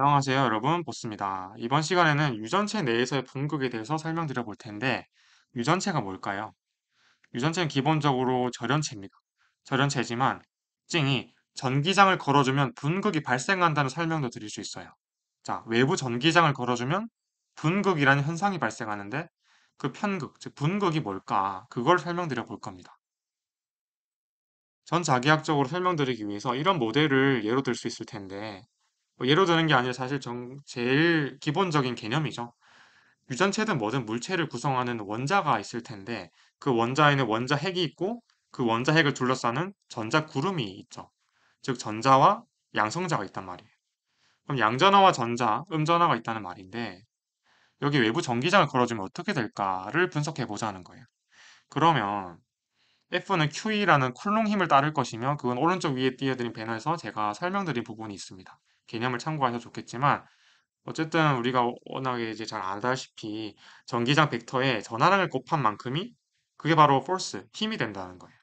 안녕하세요 여러분 보스입니다. 이번 시간에는 유전체 내에서의 분극에 대해서 설명드려 볼 텐데 유전체가 뭘까요? 유전체는 기본적으로 절연체입니다. 절연체지만 특징이 전기장을 걸어주면 분극이 발생한다는 설명도 드릴 수 있어요. 자 외부 전기장을 걸어주면 분극이라는 현상이 발생하는데 그 편극, 즉 분극이 뭘까 그걸 설명드려 볼 겁니다. 전 자기학적으로 설명드리기 위해서 이런 모델을 예로 들 수 있을 텐데 뭐 예로 드는 게 아니라 사실 정, 제일 기본적인 개념이죠. 유전체든 뭐든 물체를 구성하는 원자가 있을 텐데 그 원자에는 원자 핵이 있고 그 원자 핵을 둘러싸는 전자 구름이 있죠. 즉 전자와 양성자가 있단 말이에요. 그럼 양전화와 전자, 음전화가 있다는 말인데 여기 외부 전기장을 걸어주면 어떻게 될까를 분석해 보자는 거예요. 그러면 F는 QE라는 쿨롱 힘을 따를 것이며 그건 오른쪽 위에 띄어드린 배너에서 제가 설명드린 부분이 있습니다. 개념을 참고하셔도 좋겠지만 어쨌든 우리가 워낙에 이제 잘 알다시피 전기장 벡터에 전하량을 곱한 만큼이 그게 바로 force, 힘이 된다는 거예요.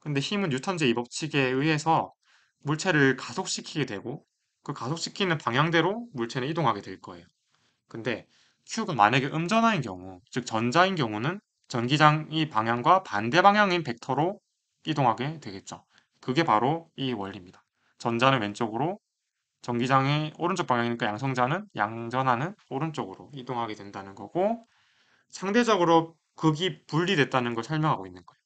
근데 힘은 뉴턴제 이법칙에 의해서 물체를 가속시키게 되고 그 가속시키는 방향대로 물체는 이동하게 될 거예요. 근데 Q가 만약에 음전하인 경우, 즉 전자인 경우는 전기장이 방향과 반대 방향인 벡터로 이동하게 되겠죠. 그게 바로 이 원리입니다. 전자는 왼쪽으로, 전기장의 오른쪽 방향이니까 양성자는 양전하는 오른쪽으로 이동하게 된다는 거고 상대적으로 극이 분리됐다는 걸 설명하고 있는 거예요.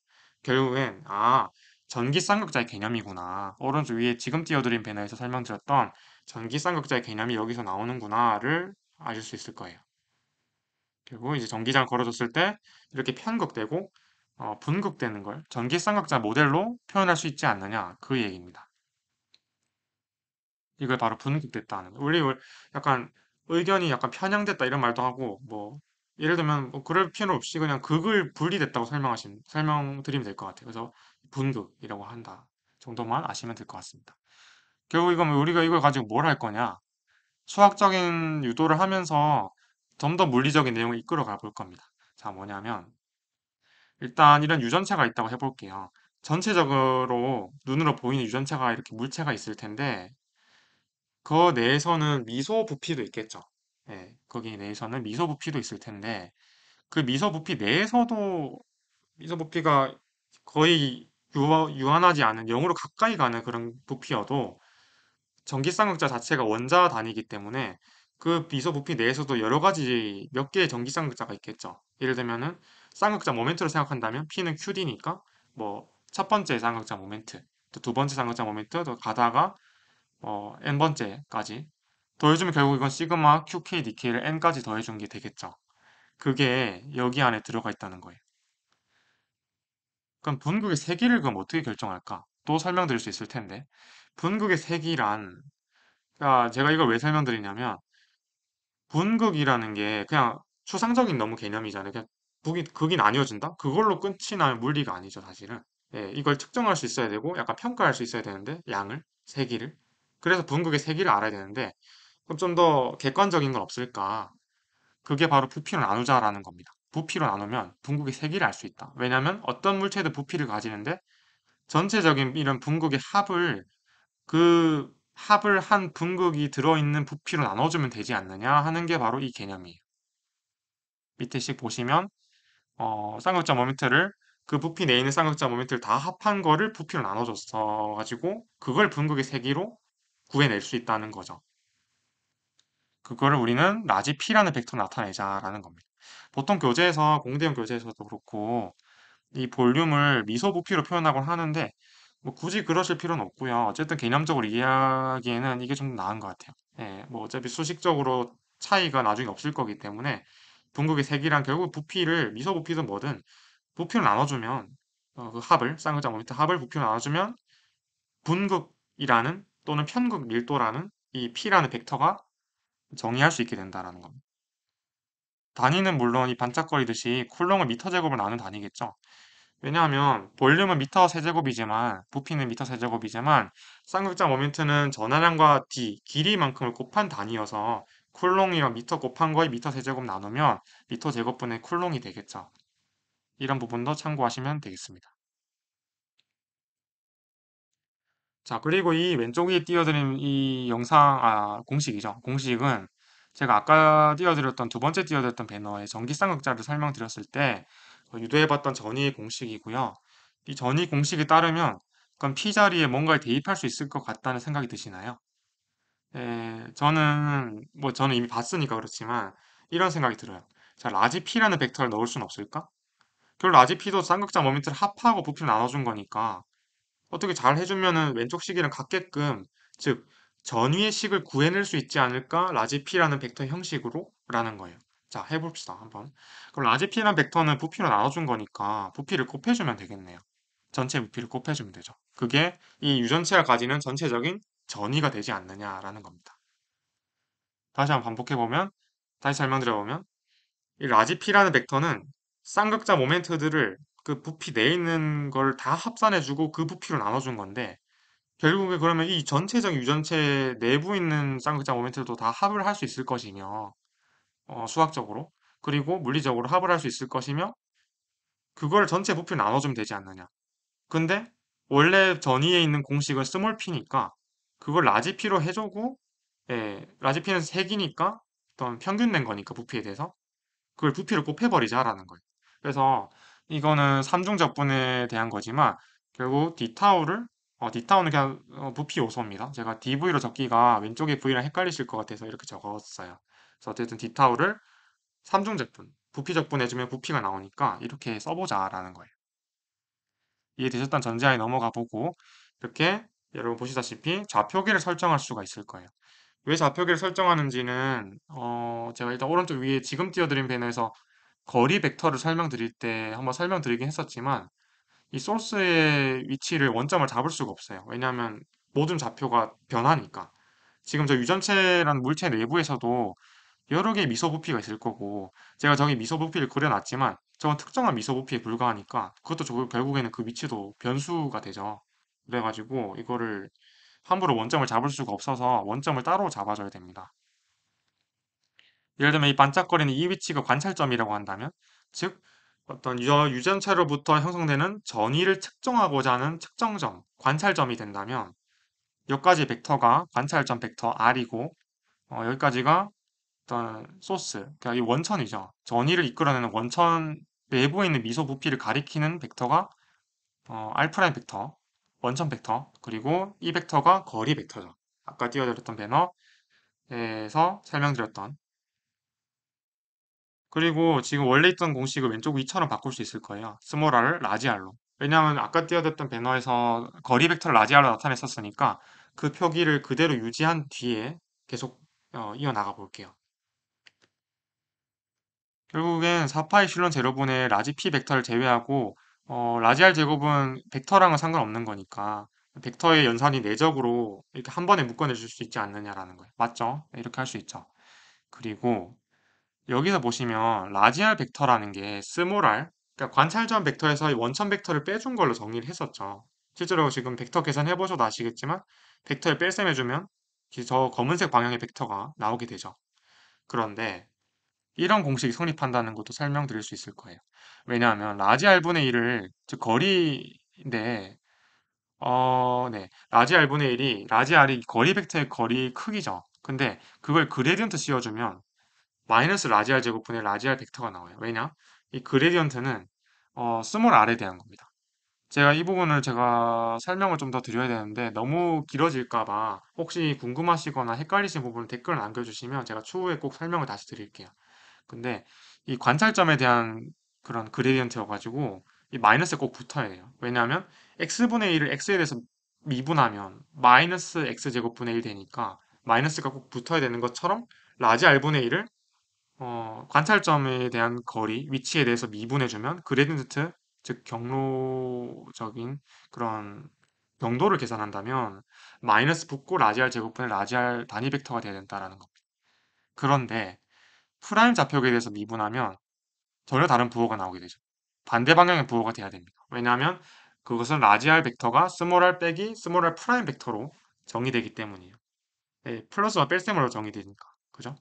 결국엔 아 전기 쌍극자의 개념이구나 오른쪽 위에 지금 띄워드린 배너에서 설명드렸던 전기 쌍극자의 개념이 여기서 나오는구나를 아실 수 있을 거예요. 그리고 이제 전기장 걸어줬을 때 이렇게 편극되고 어, 분극되는 걸 전기 쌍각자 모델로 표현할 수 있지 않느냐 그 얘기입니다. 이걸 바로 분극됐다 는거예 원래 약간 의견이 약간 편향됐다 이런 말도 하고 뭐 예를 들면 뭐 그럴 필요 없이 그냥 극을 분리됐다고 설명하시면 설명드리면 될 것 같아요. 그래서 분극이라고 한다 정도만 아시면 될 것 같습니다. 결국 이거 뭐 우리가 이걸 가지고 뭘 할 거냐? 수학적인 유도를 하면서 좀 더 물리적인 내용을 이끌어 가볼 겁니다. 자, 뭐냐면 일단 이런 유전체가 있다고 해볼게요. 전체적으로 눈으로 보이는 유전체가 이렇게 물체가 있을 텐데 그 내에서는 미소 부피도 있겠죠. 예, 거기 내에서는 미소 부피도 있을 텐데, 그 미소 부피 내에서도 미소 부피가 거의 유한, 하지 않은 0으로 가까이 가는 그런 부피여도 전기쌍극자 자체가 원자 단위이기 때문에 그 미소 부피 내에서도 여러 가지 몇 개의 전기쌍극자가 있겠죠. 예를 들면은 쌍극자 모멘트로 생각한다면 P는 QD니까 뭐 첫 번째 쌍극자 모멘트, 또 두 번째 쌍극자 모멘트, 또 가다가 어, n번째까지 더해주면 결국 이건 시그마 qk dk를 n까지 더해준 게 되겠죠. 그게 여기 안에 들어가 있다는 거예요. 그럼 분극의 세기를 그럼 어떻게 결정할까? 또 설명드릴 수 있을 텐데 분극의 세기란 그러니까 제가 이걸 왜 설명드리냐면 분극이라는 게 그냥 추상적인 너무 개념이잖아요. 그냥 북이, 극이 나뉘어진다? 그걸로 끝이 날 물리가 아니죠 사실은. 예, 이걸 측정할 수 있어야 되고 약간 평가할 수 있어야 되는데 양을, 세기를 그래서 분국의세기를 알아야 되는데 그럼 좀 더 객관적인 건 없을까? 그게 바로 부피로 나누자라는 겁니다. 부피로 나누면 분국의 세기를 알 수 있다. 왜냐하면 어떤 물체도 부피를 가지는데 전체적인 이런 분국의 합을 그 합을 한분국이 들어있는 부피로 나눠주면 되지 않느냐 하는 게 바로 이 개념이에요. 밑에씩 보시면 어, 쌍극자 모멘트를 그 부피 내에 있는 쌍극자 모멘트를 다 합한 거를 부피로 나눠줬어 가지고 그걸 분국의 세기로 구해낼 수 있다는 거죠. 그거를 우리는 라지 P라는 벡터 나타내자라는 겁니다. 보통 교재에서 공대형 교재에서도 그렇고 이 볼륨을 미소 부피로 표현하곤 하는데 뭐 굳이 그러실 필요는 없고요. 어쨌든 개념적으로 이해하기에는 이게 좀 나은 것 같아요. 예, 뭐 어차피 수식적으로 차이가 나중에 없을 거기 때문에 둥극의 색이랑 결국 부피를 미소 부피든 뭐든 부피를 나눠주면 어, 그 합을 쌍극장 모니터 합을 부피로 나눠주면 분극이라는 또는 편극 밀도라는 이 P라는 벡터가 정의할 수 있게 된다는 겁니다. 단위는 물론 이 반짝거리듯이 쿨롱을 미터 제곱을 나눈 단위겠죠. 왜냐하면 볼륨은 미터 세제곱이지만 부피는 미터 세제곱이지만 쌍극장 모멘트는 전하량과 d 길이만큼을 곱한 단위여서 쿨롱이랑 미터 곱한 거에 미터 세제곱 나누면 미터 제곱분의 쿨롱이 되겠죠. 이런 부분도 참고하시면 되겠습니다. 자, 그리고 이 왼쪽 위에 띄워드린 이 영상, 아, 공식이죠. 공식은 제가 아까 띄워드렸던 두 번째 띄워드렸던 배너의 전기쌍극자를 설명드렸을 때 그 유도해봤던 전위의 공식이고요. 이 전위 공식에 따르면 그럼 P 자리에 뭔가를 대입할 수 있을 것 같다는 생각이 드시나요? 에, 저는 뭐 저는 이미 봤으니까 그렇지만 이런 생각이 들어요. 자, 라지 P라는 벡터를 넣을 수는 없을까? 결국 라지 P도 쌍극자 모멘트를 합하고 부피를 나눠준 거니까 어떻게 잘 해주면은 왼쪽 식이랑 같게끔 즉 전위의 식을 구해낼 수 있지 않을까 라지 피라는 벡터 형식으로 라는 거예요. 자 해봅시다 한번 그럼 라지 피라는 벡터는 부피로 나눠준 거니까 부피를 곱해주면 되겠네요. 전체 부피를 곱해주면 되죠. 그게 이 유전체가 가지는 전체적인 전위가 되지 않느냐라는 겁니다. 다시 한번 반복해보면 다시 설명드려보면 이 라지 피라는 벡터는 쌍극자 모멘트들을 그 부피 내에 있는 걸 다 합산해주고 그 부피로 나눠준 건데 결국에 그러면 이 전체적인 유전체 내부 에 있는 쌍극장 모멘트도 다 합을 할 수 있을 것이며 어, 수학적으로 그리고 물리적으로 합을 할 수 있을 것이며 그걸 전체 부피로 나눠주면 되지 않느냐 근데 원래 전위에 있는 공식은 스몰 p니까 그걸 라지 p로 해주고 예, 라지 p는 색이니까 어떤 평균된 거니까 부피에 대해서 그걸 부피를 곱해버리자라는 거예요 그래서 이거는 삼중적분에 대한 거지만 결국 디타우를 어, D타우는 그냥 어, 부피 요소입니다. 제가 DV로 적기가 왼쪽에 V랑 헷갈리실 것 같아서 이렇게 적었어요. 그래서 어쨌든 디타우를 삼중적분, 부피적분 해주면 부피가 나오니까 이렇게 써보자라는 거예요. 이해되셨던 전제하에 넘어가 보고 이렇게 여러분 보시다시피 좌표기를 설정할 수가 있을 거예요. 왜좌표기를 설정하는지는 어, 제가 일단 오른쪽 위에 지금 띄워드린 배너에서 거리 벡터를 설명드릴 때 한번 설명드리긴 했었지만 이 소스의 위치를 원점을 잡을 수가 없어요. 왜냐하면 모든 좌표가 변하니까. 지금 저유전체라 물체 내부에서도 여러 개의 미소 부피가 있을 거고 제가 저기 미소 부피를 그려놨지만 저건 특정한 미소 부피에 불과하니까 그것도 결국에는 그 위치도 변수가 되죠. 그래가지고 이거를 함부로 원점을 잡을 수가 없어서 원점을 따로 잡아줘야 됩니다. 예를 들면 이 반짝거리는 이 위치가 관찰점이라고 한다면 즉 어떤 유전체로부터 형성되는 전위를 측정하고자 하는 측정점, 관찰점이 된다면 여기까지 벡터가 관찰점 벡터 R이고 어, 여기까지가 어떤 소스, 그러니까 이 원천이죠. 전위를 이끌어내는 원천 내부에 있는 미소 부피를 가리키는 벡터가 어, R' 벡터, 원천 벡터, 그리고 이 벡터가 거리 벡터죠. 아까 띄워드렸던 배너에서 설명드렸던 그리고 지금 원래 있던 공식을 왼쪽 위처럼 바꿀 수 있을 거예요. 스몰알을 라지알로. 왜냐하면 아까 띄어댔던 배너에서 거리 벡터를 라지알로 나타냈었으니까 그 표기를 그대로 유지한 뒤에 계속 어, 이어나가 볼게요. 결국엔 사파이슐론 제로분의 라지 p 벡터를 제외하고 어, 라지알 제곱은 벡터랑은 상관없는 거니까 벡터의 연산이 내적으로 이렇게 한 번에 묶어내줄 수 있지 않느냐라는 거예요. 맞죠? 네, 이렇게 할 수 있죠. 그리고 여기서 보시면 라지알 벡터라는 게 스몰알, 그러니까 관찰점 벡터에서 원천 벡터를 빼준 걸로 정리를 했었죠. 실제로 지금 벡터 계산해 보셔도 아시겠지만 벡터를 뺄셈해주면 저 검은색 방향의 벡터가 나오게 되죠. 그런데 이런 공식이 성립한다는 것도 설명드릴 수 있을 거예요. 왜냐하면 라지알분의 1을 즉 거리인데 어, 네. 라지알분의 1이 라지알이 거리 벡터의 거리 크기죠. 근데 그걸 그레디언트 씌워주면 마이너스 라지알 제곱분의 라지알 벡터가 나와요. 왜냐? 이 그레디언트는 어, 스몰 R에 대한 겁니다. 제가 이 부분을 제가 설명을 좀 더 드려야 되는데 너무 길어질까봐 혹시 궁금하시거나 헷갈리신 부분 댓글 남겨주시면 제가 추후에 꼭 설명을 다시 드릴게요. 근데 이 관찰점에 대한 그런 그레디언트여가지고 이 마이너스에 꼭 붙어야 돼요. 왜냐하면 x분의 1을 x에 대해서 미분하면 마이너스 x제곱분의 1 되니까 마이너스가 꼭 붙어야 되는 것처럼 라지 알분의 1을 어, 관찰점에 대한 거리, 위치에 대해서 미분해주면 그레디언트, 즉 경로적인 그런 경도를 계산한다면 마이너스 붙고 라지알 제곱분의 라지알 단위 벡터가 되어야된다는 겁니다. 그런데 프라임 좌표에 대해서 미분하면 전혀 다른 부호가 나오게 되죠. 반대 방향의 부호가 돼야 됩니다. 왜냐하면 그것은 라지알 벡터가 스몰알 빼기 스몰알 프라임 벡터로 정의되기 때문이에요. 네, 플러스와 뺄셈으로 정의되니까. 그죠?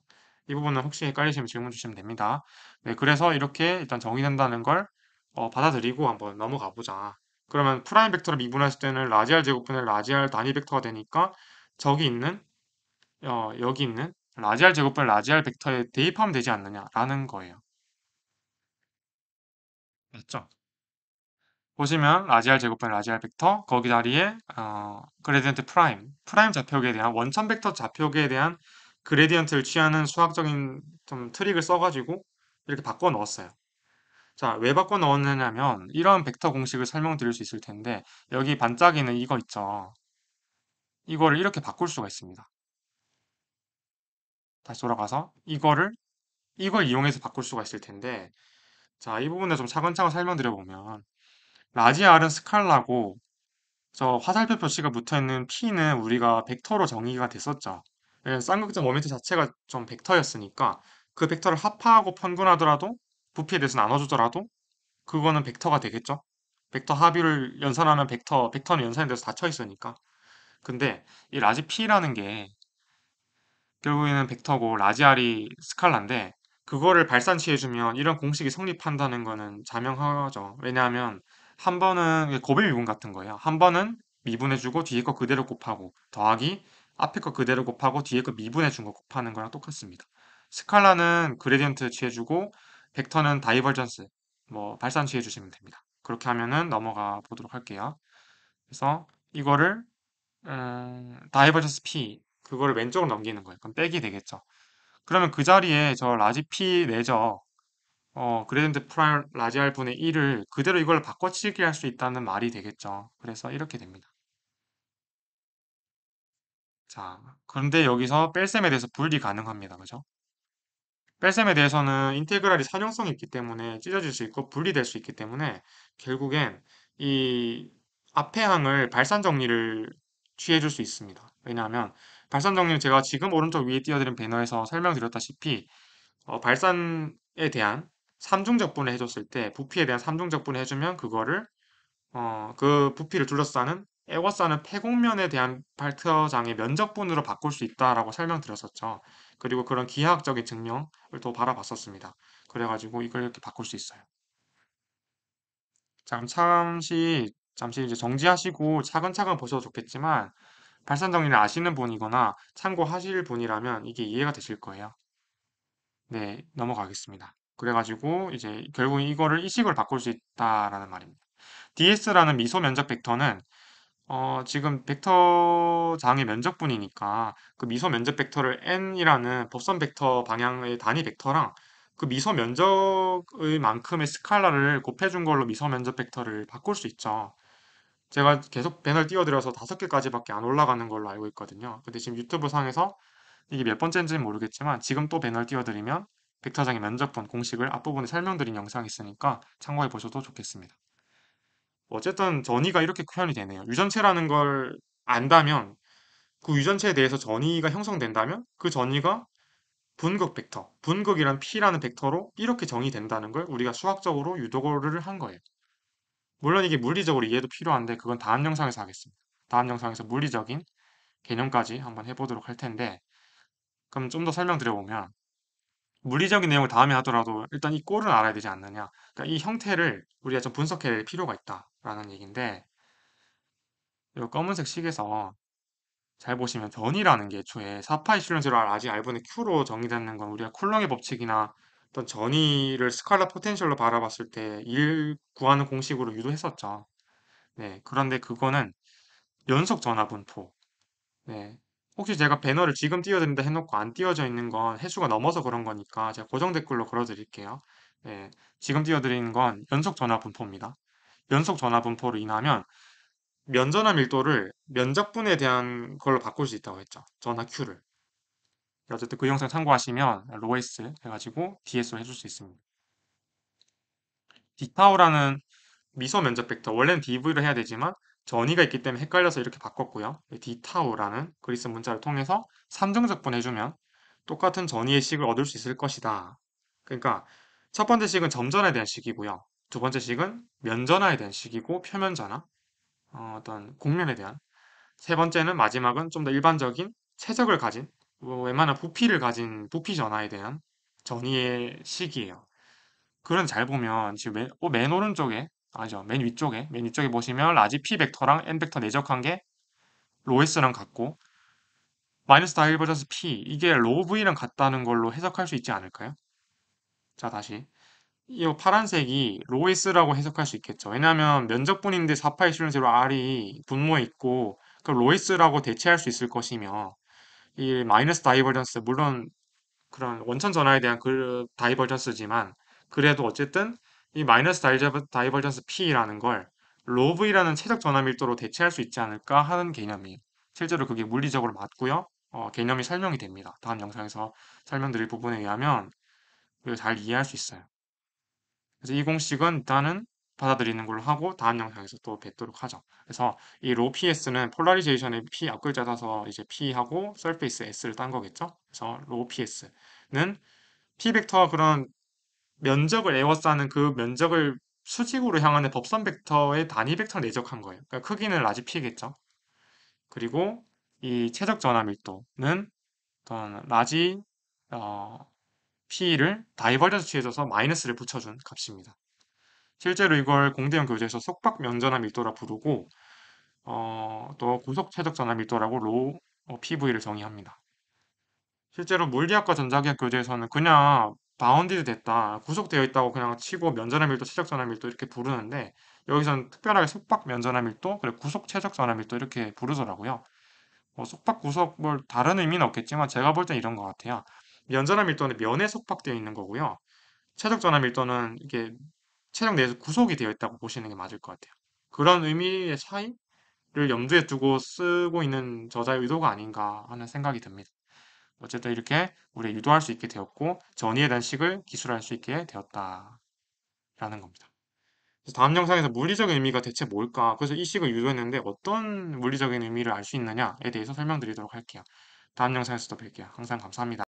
이 부분은 혹시 헷갈리시면 질문 주시면 됩니다. 네, 그래서 이렇게 일단 정의된다는 걸 어, 받아들이고 한번 넘어가 보자. 그러면 프라임 벡터를 미분했을 때는 라지알 제곱분의 라지알 단위 벡터가 되니까 저기 있는 어, 여기 있는 라지알 제곱분의 라지알 벡터에 대입하면 되지 않느냐라는 거예요. 맞죠? 보시면 라지알 제곱분 라지알 벡터 거기 자리에 어, 그래디언트 프라임 프라임 좌표계에 대한 원천 벡터 좌표계에 대한 그레디언트를 취하는 수학적인 좀 트릭을 써가지고 이렇게 바꿔 넣었어요. 자, 왜 바꿔 넣었냐면 이런 벡터 공식을 설명드릴 수 있을 텐데 여기 반짝이는 이거 있죠. 이거를 이렇게 바꿀 수가 있습니다. 다시 돌아가서 이거를 이걸 이용해서 바꿀 수가 있을 텐데 자, 이 부분에 좀 차근차근 설명드려 보면 라지 R은 스칼라고 저 화살표 표시가 붙어 있는 P는 우리가 벡터로 정의가 됐었죠. 예, 쌍극점 모멘트 자체가 좀 벡터였으니까 그 벡터를 합하하고 평균하더라도 부피에 대해서 나눠주더라도 그거는 벡터가 되겠죠. 벡터 합유를 연산하면 벡터, 벡터는 연산에 대해서 닫혀 있으니까. 근데 이 라지 P라는 게 결국에는 벡터고 라지 R이 스칼라인데 그거를 발산시해주면 이런 공식이 성립한다는 거는 자명하죠. 왜냐하면 한 번은 고배 미분 같은 거예요. 한 번은 미분해주고 뒤에 거 그대로 곱하고 더하기 앞에 거 그대로 곱하고 뒤에 거 미분해 준 거 곱하는 거랑 똑같습니다. 스칼라는 그레디언트 취해주고 벡터는 다이버전스, 뭐 발산 취해주시면 됩니다. 그렇게 하면은 넘어가 보도록 할게요. 그래서 이거를 음, 다이버전스 P 그거를 왼쪽으로 넘기는 거예요. 그럼 빼기 되겠죠. 그러면 그 자리에 저 라지 P 내죠. 어, 그레디언트 프라임 라지 R 분의 1을 그대로 이걸 바꿔치기 할 수 있다는 말이 되겠죠. 그래서 이렇게 됩니다. 자, 그런데 여기서 뺄셈에 대해서 분리 가능합니다. 그죠? 뺄셈에 대해서는 인테그랄이 사정성이 있기 때문에 찢어질 수 있고 분리될 수 있기 때문에 결국엔 이 앞에 항을 발산 정리를 취해 줄 수 있습니다. 왜냐하면 발산 정리는 제가 지금 오른쪽 위에 띄워드린 배너에서 설명드렸다시피 어, 발산에 대한 삼중적분을 해줬을 때 부피에 대한 삼중적분을 해주면 그거를 어, 그 부피를 둘러싸는 에워싸는 폐공면에 대한 발표장의 면적분으로 바꿀 수 있다라고 설명드렸었죠. 그리고 그런 기하학적인 증명을 또 바라봤었습니다. 그래가지고 이걸 이렇게 바꿀 수 있어요. 자, 잠시 잠시 이제 정지하시고 차근차근 보셔도 좋겠지만 발산 정리를 아시는 분이거나 참고하실 분이라면 이게 이해가 되실 거예요. 네, 넘어가겠습니다. 그래가지고 이제 결국 이거를 이식을 바꿀 수 있다라는 말입니다. DS라는 미소 면적 벡터는 어, 지금 벡터장의 면적분이니까 그 미소 면적 벡터를 n이라는 법선 벡터 방향의 단위 벡터랑 그 미소 면적의 만큼의 스칼라를 곱해준 걸로 미소 면적 벡터를 바꿀 수 있죠. 제가 계속 밴을 띄워드려서 다섯 개까지밖에 안 올라가는 걸로 알고 있거든요. 근데 지금 유튜브 상에서 이게 몇 번째인지는 모르겠지만 지금 또 밴을 띄워드리면 벡터장의 면적분 공식을 앞부분에 설명드린 영상이 있으니까 참고해 보셔도 좋겠습니다. 어쨌든 전이가 이렇게 표현이 되네요. 유전체라는 걸 안다면 그 유전체에 대해서 전이가 형성된다면 그 전이가 분극 벡터, 분극이란 P라는 벡터로 이렇게 정의된다는 걸 우리가 수학적으로 유도를 한 거예요. 물론 이게 물리적으로 이해도 필요한데 그건 다음 영상에서 하겠습니다. 다음 영상에서 물리적인 개념까지 한번 해보도록 할 텐데 그럼 좀 더 설명드려보면 물리적인 내용을 다음에 하더라도 일단 이꼴을 알아야 되지 않느냐. 그러니까 이 형태를 우리가 좀 분석해낼 필요가 있다라는 얘기인데 이 검은색 식에서 잘 보시면 전이라는 게초에 4파이 실론제로 아직 알분의 Q로 정의되는 건 우리가 쿨렁의 법칙이나 어떤 전이를 스칼라 포텐셜로 바라봤을 때1 구하는 공식으로 유도했었죠. 네, 그런데 그거는 연속 전화분포. 네, 혹시 제가 배너를 지금 띄워드린다 해놓고 안 띄워져 있는 건해수가 넘어서 그런 거니까 제가 고정 댓글로 걸어드릴게요. 네, 지금 띄워드리는 건 연속 전화 분포입니다. 연속 전화 분포로 인하면 면전화 밀도를 면적분에 대한 걸로 바꿀 수 있다고 했죠. 전화 Q를. 어쨌든 그 영상 참고하시면 로에스 해가지고 d s 로 해줄 수 있습니다. 디타우라는 미소 면접 벡터, 원래는 DV로 해야 되지만 전이가 있기 때문에 헷갈려서 이렇게 바꿨고요. 디타오라는 그리스 문자를 통해서 3등적분 해주면 똑같은 전이의 식을 얻을 수 있을 것이다. 그러니까 첫 번째 식은 점전에 대한 식이고요. 두 번째 식은 면전화에 대한 식이고 표면전화, 어, 떤곡면에 대한 세 번째는 마지막은 좀 더 일반적인 체적을 가진 뭐 웬만한 부피를 가진 부피 전화에 대한 전이의 식이에요. 그런 잘 보면 지금 맨, 어, 맨 오른쪽에 아죠맨 위쪽에, 맨 위쪽에 보시면 라지 P 벡터랑 N 벡터 내적한 게로에스랑 같고 마이너스 다이버전스 P, 이게 로 V랑 같다는 걸로 해석할 수 있지 않을까요? 자, 다시. 이 파란색이 로에스라고 해석할 수 있겠죠. 왜냐하면 면적분인데 4파이 실은 제로 R이 분모에 있고 그럼 로 S라고 대체할 수 있을 것이며 이 마이너스 다이버전스, 물론 그런 원천 전화에 대한 그 다이버전스지만 그래도 어쨌든 이 마이너스 다이버전스 P라는 걸 로브이라는 최적 전화 밀도로 대체할 수 있지 않을까 하는 개념이 실제로 그게 물리적으로 맞고요. 어, 개념이 설명이 됩니다. 다음 영상에서 설명드릴 부분에 의하면 그걸 잘 이해할 수 있어요. 그래서 이 공식은 일단은 받아들이는 걸로 하고 다음 영상에서 또 뵙도록 하죠. 그래서 이로 PS는 폴라리제이션의 P 앞글 자아서 이제 P하고 surface S를 딴 거겠죠. 그래서 로 PS는 P 벡터와 그런 면적을 에워싸는 그 면적을 수직으로 향하는 법선 벡터의 단위 벡터를 내적한 거예요. 그러니까 크기는 라지 피겠죠 그리고 이 최적 전압 밀도는 어떤 라지 어, P를 다이버전스 취해져서 마이너스를 붙여준 값입니다. 실제로 이걸 공대형 교재에서 속박 면전압 밀도라 부르고 어, 또 고속 최적 전압 밀도라고 로 어, PV를 정의합니다. 실제로 물리학과 전자기학 교재에서는 그냥 바운디드 됐다, 구속되어 있다고 그냥 치고 면전화 밀도, 최적 전화 밀도 이렇게 부르는데 여기서는 특별하게 속박 면전화 밀도, 그리고 구속 최적 전화 밀도 이렇게 부르더라고요. 뭐 속박 구속을 뭐 다른 의미는 없겠지만 제가 볼 땐 이런 것 같아요. 면전화 밀도는 면에 속박되어 있는 거고요. 최적 전화 밀도는 이게 체력 내에서 구속이 되어 있다고 보시는 게 맞을 것 같아요. 그런 의미의 차이를 염두에 두고 쓰고 있는 저자의 의도가 아닌가 하는 생각이 듭니다. 어쨌든 이렇게 우리 유도할 수 있게 되었고 전이에 대한 식을 기술할 수 있게 되었다라는 겁니다. 다음 영상에서 물리적인 의미가 대체 뭘까? 그래서 이 식을 유도했는데 어떤 물리적인 의미를 알 수 있느냐에 대해서 설명드리도록 할게요. 다음 영상에서 도 뵐게요. 항상 감사합니다.